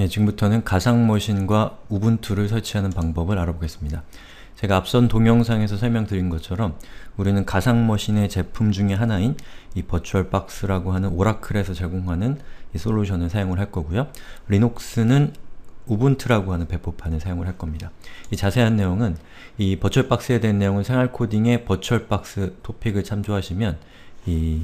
예, 지금부터는 가상머신과 우분투를 설치하는 방법을 알아보겠습니다. 제가 앞선 동영상에서 설명드린 것처럼 우리는 가상머신의 제품 중의 하나인 이 버추얼박스라고 하는 오라클에서 제공하는 이 솔루션을 사용을 할 거고요. 리눅스는 우분투라고 하는 배포판을 사용을 할 겁니다. 이 자세한 내용은 이 버추얼박스에 대한 내용은 생활코딩의 버추얼박스 토픽을 참조하시면 이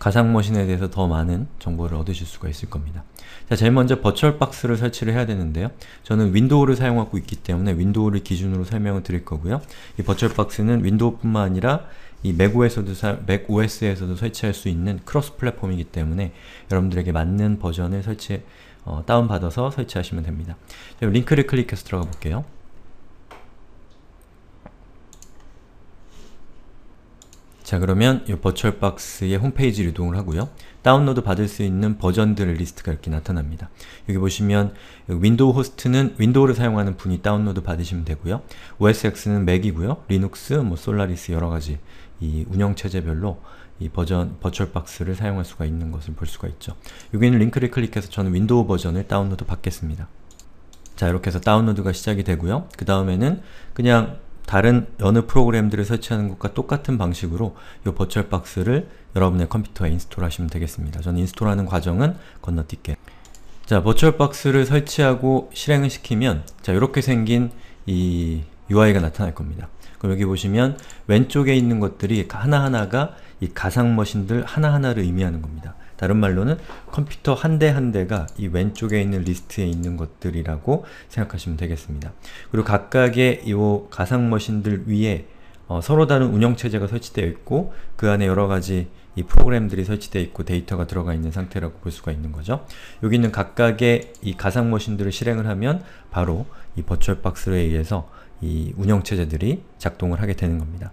가상머신에 대해서 더 많은 정보를 얻으실 수가 있을 겁니다. 자, 제일 먼저 버추얼박스를 설치를 해야 되는데요. 저는 윈도우를 사용하고 있기 때문에 윈도우를 기준으로 설명을 드릴 거고요. 이 버추얼박스는 윈도우뿐만 아니라 이 맥OS에서도, 맥OS에서도 설치할 수 있는 크로스 플랫폼이기 때문에 여러분들에게 맞는 버전을 설치, 어, 다운받아서 설치하시면 됩니다. 링크를 클릭해서 들어가 볼게요. 자 그러면 이 버추얼 박스의 홈페이지를 이동을 하고요. 다운로드 받을 수 있는 버전들 리스트가 이렇게 나타납니다. 여기 보시면 윈도우 호스트는 윈도우를 사용하는 분이 다운로드 받으시면 되고요. OSX는 맥이고요. 리눅스, 뭐 솔라리스 여러 가지 이 운영체제별로 이 버전, 버추얼 박스를 사용할 수가 있는 것을 볼 수가 있죠. 여기는 링크를 클릭해서 저는 윈도우 버전을 다운로드 받겠습니다. 자 이렇게 해서 다운로드가 시작이 되고요. 그 다음에는 그냥 다른 여느 프로그램들을 설치하는 것과 똑같은 방식으로 이 버추얼 박스를 여러분의 컴퓨터에 인스톨하시면 되겠습니다. 저는 인스톨하는 과정은 건너뛸게. 자, 버추얼 박스를 설치하고 실행을 시키면 자, 이렇게 생긴 이 UI가 나타날 겁니다. 그럼 여기 보시면 왼쪽에 있는 것들이 하나하나가 이 가상 머신들 하나하나를 의미하는 겁니다. 다른 말로는 컴퓨터 한 대 한 대가 이 왼쪽에 있는 리스트에 있는 것들이라고 생각하시면 되겠습니다. 그리고 각각의 이 가상 머신들 위에 어, 서로 다른 운영체제가 설치되어 있고 그 안에 여러가지 이 프로그램들이 설치되어 있고 데이터가 들어가 있는 상태라고 볼 수가 있는 거죠. 여기 있는 각각의 이 가상 머신들을 실행을 하면 바로 이 버추얼박스에 의해서 이 운영체제들이 작동을 하게 되는 겁니다.